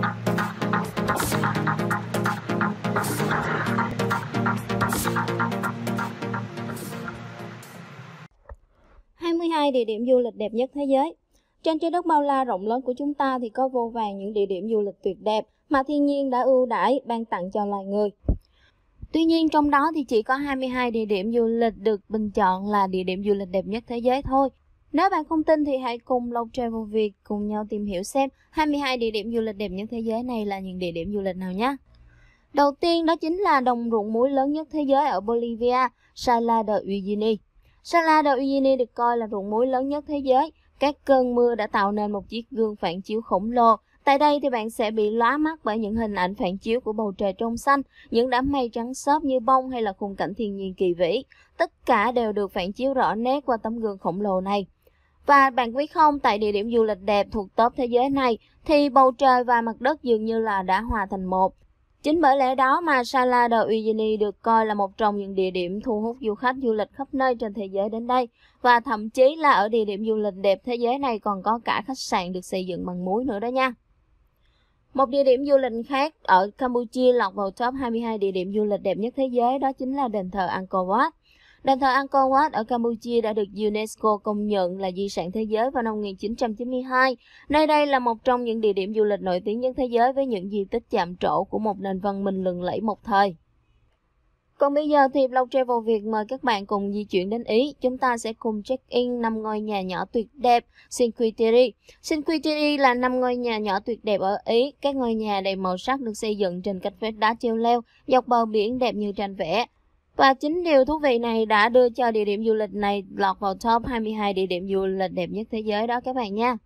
22 địa điểm du lịch đẹp nhất thế giới. Trên trái đất bao la rộng lớn của chúng ta thì có vô vàng những địa điểm du lịch tuyệt đẹp mà thiên nhiên đã ưu đãi ban tặng cho loài người. Tuy nhiên trong đó thì chỉ có 22 địa điểm du lịch được bình chọn là địa điểm du lịch đẹp nhất thế giới thôi. Nếu bạn không tin thì hãy cùng Lộc Travel Việt cùng nhau tìm hiểu xem 22 địa điểm du lịch đẹp nhất thế giới này là những địa điểm du lịch nào nhé. Đầu tiên đó chính là đồng ruộng muối lớn nhất thế giới ở Bolivia, Sala de Uyuni. Sala de Uyuni được coi là ruộng muối lớn nhất thế giới. Các cơn mưa đã tạo nên một chiếc gương phản chiếu khổng lồ. Tại đây thì bạn sẽ bị lóa mắt bởi những hình ảnh phản chiếu của bầu trời trong xanh, những đám mây trắng xốp như bông hay là khung cảnh thiên nhiên kỳ vĩ. Tất cả đều được phản chiếu rõ nét qua tấm gương khổng lồ này. Và bạn quý không, tại địa điểm du lịch đẹp thuộc top thế giới này thì bầu trời và mặt đất dường như là đã hòa thành một. Chính bởi lẽ đó mà Sala de Uyuni được coi là một trong những địa điểm thu hút du khách du lịch khắp nơi trên thế giới đến đây. Và thậm chí là ở địa điểm du lịch đẹp thế giới này còn có cả khách sạn được xây dựng bằng muối nữa đó nha. Một địa điểm du lịch khác ở Campuchia lọt vào top 22 địa điểm du lịch đẹp nhất thế giới đó chính là đền thờ Angkor Wat. Đền thờ Angkor Wat ở Campuchia đã được UNESCO công nhận là di sản thế giới vào năm 1992. Nơi đây là một trong những địa điểm du lịch nổi tiếng nhất thế giới với những di tích chạm trổ của một nền văn minh lừng lẫy một thời. Còn bây giờ thì Blog Travel Việt mời các bạn cùng di chuyển đến Ý. Chúng ta sẽ cùng check-in 5 ngôi nhà nhỏ tuyệt đẹp Cinque Terre. Cinque Terre là 5 ngôi nhà nhỏ tuyệt đẹp ở Ý. Các ngôi nhà đầy màu sắc được xây dựng trên cách vết đá treo leo, dọc bờ biển đẹp như tranh vẽ. Và chính điều thú vị này đã đưa cho địa điểm du lịch này lọt vào top 22 địa điểm du lịch đẹp nhất thế giới đó các bạn nha.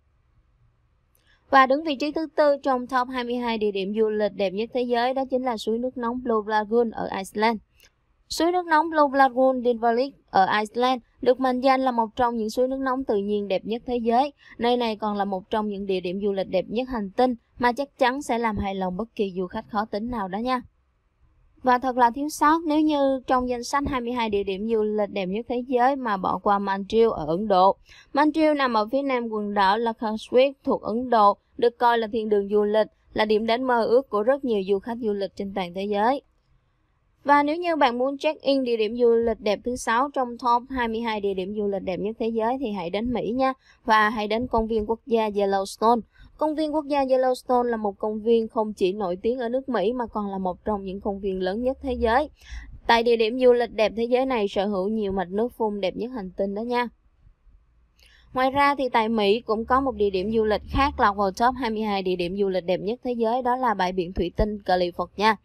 Và đứng vị trí thứ tư trong top 22 địa điểm du lịch đẹp nhất thế giới đó chính là suối nước nóng Blue Lagoon ở Iceland. Suối nước nóng Blue Lagoon Dinvarik ở Iceland được mệnh danh là một trong những suối nước nóng tự nhiên đẹp nhất thế giới. Nơi này còn là một trong những địa điểm du lịch đẹp nhất hành tinh mà chắc chắn sẽ làm hài lòng bất kỳ du khách khó tính nào đó nha. Và thật là thiếu sót nếu như trong danh sách 22 địa điểm du lịch đẹp nhất thế giới mà bỏ qua Montreal ở Ấn Độ. Montreal nằm ở phía nam quần đảo Lakshadweep thuộc Ấn Độ, được coi là thiên đường du lịch, là điểm đến mơ ước của rất nhiều du khách du lịch trên toàn thế giới. Và nếu như bạn muốn check-in địa điểm du lịch đẹp thứ 6 trong top 22 địa điểm du lịch đẹp nhất thế giới thì hãy đến Mỹ nha và hãy đến công viên quốc gia Yellowstone. Công viên quốc gia Yellowstone là một công viên không chỉ nổi tiếng ở nước Mỹ mà còn là một trong những công viên lớn nhất thế giới. Tại địa điểm du lịch đẹp thế giới này sở hữu nhiều mạch nước phun đẹp nhất hành tinh đó nha. Ngoài ra thì tại Mỹ cũng có một địa điểm du lịch khác lọt vào top 22 địa điểm du lịch đẹp nhất thế giới đó là bãi biển thủy tinh California.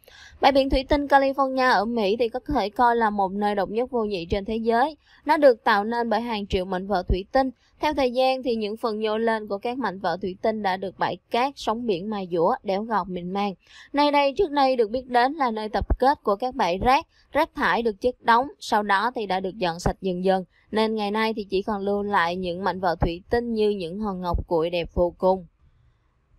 Bãi biển thủy tinh California ở Mỹ thì có thể coi là một nơi độc nhất vô nhị trên thế giới. Nó được tạo nên bởi hàng triệu mảnh vỡ thủy tinh theo thời gian thì những phần nhô lên của các mảnh vỡ thủy tinh đã được bãi cát, sóng biển mài dũa, đẽo gọt mịn màng. Nơi đây trước nay được biết đến là nơi tập kết của các bãi rác, rác thải được chất đóng, sau đó thì đã được dọn sạch dần dần, nên ngày nay thì chỉ còn lưu lại những mảnh vỡ thủy tinh như những hòn ngọc cuội đẹp vô cùng.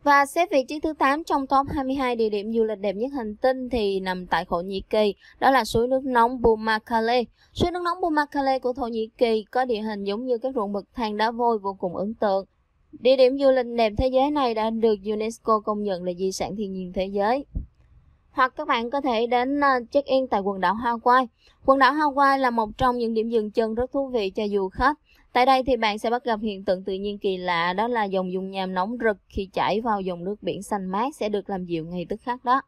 Và xếp vị trí thứ 8 trong top 22 địa điểm du lịch đẹp nhất hành tinh thì nằm tại Thổ Nhĩ Kỳ, đó là suối nước nóng Bumakale. Suối nước nóng Bumakale của Thổ Nhĩ Kỳ có địa hình giống như các ruộng bậc thang đá vôi vô cùng ấn tượng. Địa điểm du lịch đẹp thế giới này đã được UNESCO công nhận là di sản thiên nhiên thế giới. Hoặc các bạn có thể đến ờ, check-in tại quần đảo Hawaii. Quần đảo Hawaii là một trong những điểm dừng chân rất thú vị cho du khách. Tại đây thì bạn sẽ bắt gặp hiện tượng tự nhiên kỳ lạ đó là dòng dung nham nóng rực khi chảy vào dòng nước biển xanh mát sẽ được làm dịu ngay tức khắc đó.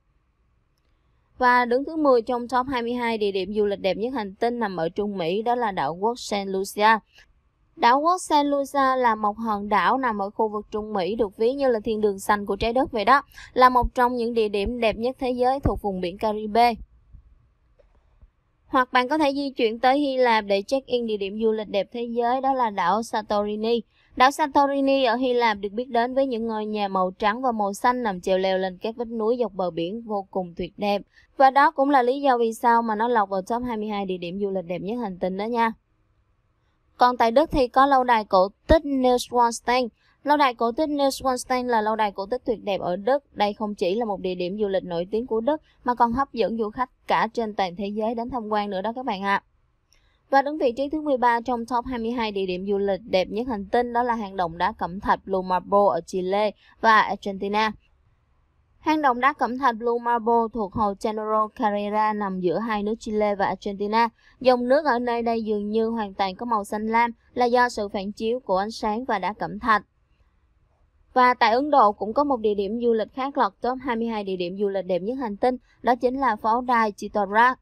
Và đứng thứ 10 trong top 22 địa điểm du lịch đẹp nhất hành tinh nằm ở Trung Mỹ đó là đảo quốc san Lucia. Đảo quốc san Lucia là một hòn đảo nằm ở khu vực Trung Mỹ được ví như là thiên đường xanh của trái đất vậy đó, là một trong những địa điểm đẹp nhất thế giới thuộc vùng biển Caribe. Hoặc bạn có thể di chuyển tới Hy Lạp để check-in địa điểm du lịch đẹp thế giới đó là đảo Santorini. Đảo Santorini ở Hy Lạp được biết đến với những ngôi nhà màu trắng và màu xanh nằm trèo leo lên các vách núi dọc bờ biển vô cùng tuyệt đẹp. Và đó cũng là lý do vì sao mà nó lọt vào top 22 địa điểm du lịch đẹp nhất hành tinh đó nha. Còn tại Đức thì có lâu đài cổ tích Neuschwanstein. Lâu đài cổ tích Neuschwanstein là lâu đài cổ tích tuyệt đẹp ở Đức. Đây không chỉ là một địa điểm du lịch nổi tiếng của Đức mà còn hấp dẫn du khách cả trên toàn thế giới đến tham quan nữa đó các bạn ạ. À. Và đứng vị trí thứ 13 trong top 22 địa điểm du lịch đẹp nhất hành tinh đó là hang động đá cẩm thạch Blue Marble ở Chile và Argentina. Hang động đá cẩm thạch Blue Marble thuộc hồ general Carrera nằm giữa hai nước Chile và Argentina. Dòng nước ở nơi đây dường như hoàn toàn có màu xanh lam là do sự phản chiếu của ánh sáng và đá cẩm thạch. Và tại Ấn Độ cũng có một địa điểm du lịch khác lọt top 22 địa điểm du lịch đẹp nhất hành tinh, đó chính là pháo đài Chittorag.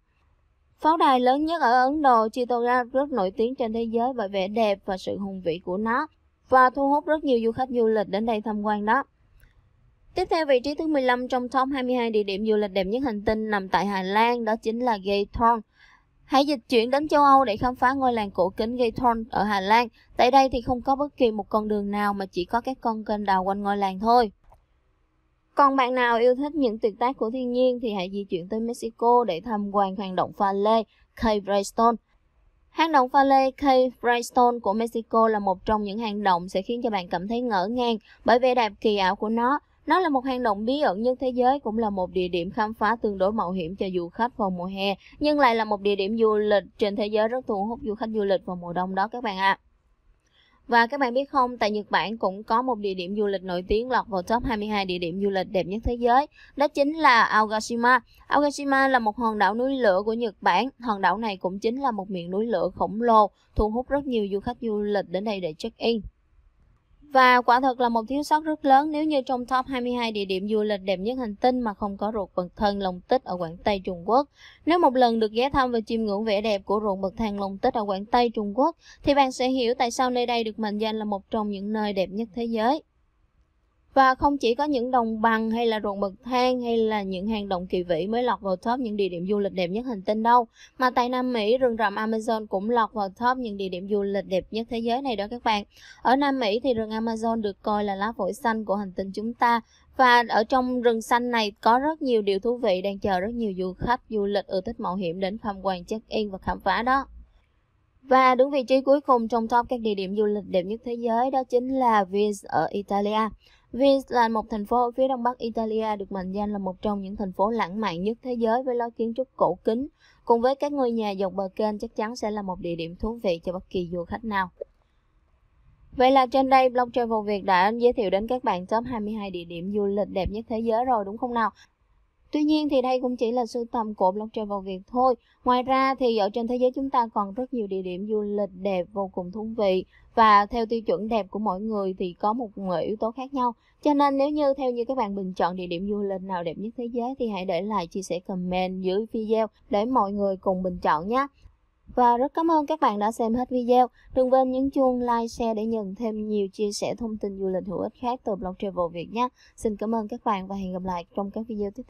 Pháo đài lớn nhất ở Ấn Độ, Chittorag rất nổi tiếng trên thế giới bởi vẻ đẹp và sự hùng vĩ của nó và thu hút rất nhiều du khách du lịch đến đây tham quan đó. Tiếp theo vị trí thứ 15 trong top 22 địa điểm du lịch đẹp nhất hành tinh nằm tại Hà Lan đó chính là Gay Thorn. Hãy dịch chuyển đến châu Âu để khám phá ngôi làng cổ kính Gaythorn ở Hà Lan. Tại đây thì không có bất kỳ một con đường nào mà chỉ có các con kênh đào quanh ngôi làng thôi. Còn bạn nào yêu thích những tuyệt tác của thiên nhiên thì hãy di chuyển tới Mexico để tham quan hang động pha lê Cave Raystone. Hang động pha lê Cave Raystone của Mexico là một trong những hang động sẽ khiến cho bạn cảm thấy ngỡ ngàng bởi vẻ đẹp kỳ ảo của nó. Nó là một hang động bí ẩn nhất thế giới, cũng là một địa điểm khám phá tương đối mạo hiểm cho du khách vào mùa hè, nhưng lại là một địa điểm du lịch trên thế giới rất thu hút du khách du lịch vào mùa đông đó các bạn ạ. À. Và các bạn biết không, tại Nhật Bản cũng có một địa điểm du lịch nổi tiếng lọt vào top 22 địa điểm du lịch đẹp nhất thế giới. Đó chính là Aogashima. Aogashima là một hòn đảo núi lửa của Nhật Bản. Hòn đảo này cũng chính là một miệng núi lửa khổng lồ, thu hút rất nhiều du khách du lịch đến đây để check-in. Và quả thật là một thiếu sót rất lớn nếu như trong top 22 địa điểm du lịch đẹp nhất hành tinh mà không có ruột bậc thân Long Tích ở Quảng Tây Trung Quốc. Nếu một lần được ghé thăm và chiêm ngưỡng vẻ đẹp của ruột bậc thang Long Tích ở Quảng Tây Trung Quốc, thì bạn sẽ hiểu tại sao nơi đây được mệnh danh là một trong những nơi đẹp nhất thế giới. Và không chỉ có những đồng bằng hay là ruộng bậc thang hay là những hang động kỳ vĩ mới lọt vào top những địa điểm du lịch đẹp nhất hành tinh đâu, mà tại Nam Mỹ rừng rậm Amazon cũng lọt vào top những địa điểm du lịch đẹp nhất thế giới này đó các bạn. Ở Nam Mỹ thì rừng Amazon được coi là lá phổi xanh của hành tinh chúng ta và ở trong rừng xanh này có rất nhiều điều thú vị đang chờ rất nhiều du khách du lịch ưa thích mạo hiểm đến tham quan check-in và khám phá đó. Và đứng vị trí cuối cùng trong top các địa điểm du lịch đẹp nhất thế giới đó chính là Venice ở Italia. Venice là một thành phố ở phía đông bắc Italia được mệnh danh là một trong những thành phố lãng mạn nhất thế giới với lối kiến trúc cổ kính. Cùng với các ngôi nhà dọc bờ kênh chắc chắn sẽ là một địa điểm thú vị cho bất kỳ du khách nào. Vậy là trên đây Blog Travel Việt đã giới thiệu đến các bạn top 22 địa điểm du lịch đẹp nhất thế giới rồi đúng không nào? Tuy nhiên thì đây cũng chỉ là sưu tầm của blog vào Việt thôi. Ngoài ra thì ở trên thế giới chúng ta còn rất nhiều địa điểm du lịch đẹp vô cùng thú vị và theo tiêu chuẩn đẹp của mỗi người thì có một người yếu tố khác nhau. Cho nên nếu như theo như các bạn bình chọn địa điểm du lịch nào đẹp nhất thế giới thì hãy để lại chia sẻ comment dưới video để mọi người cùng bình chọn nhé. Và rất cảm ơn các bạn đã xem hết video. Đừng quên nhấn chuông like, share để nhận thêm nhiều chia sẻ thông tin du lịch hữu ích khác từ blog Travel Việt nhé. Xin cảm ơn các bạn và hẹn gặp lại trong các video tiếp theo.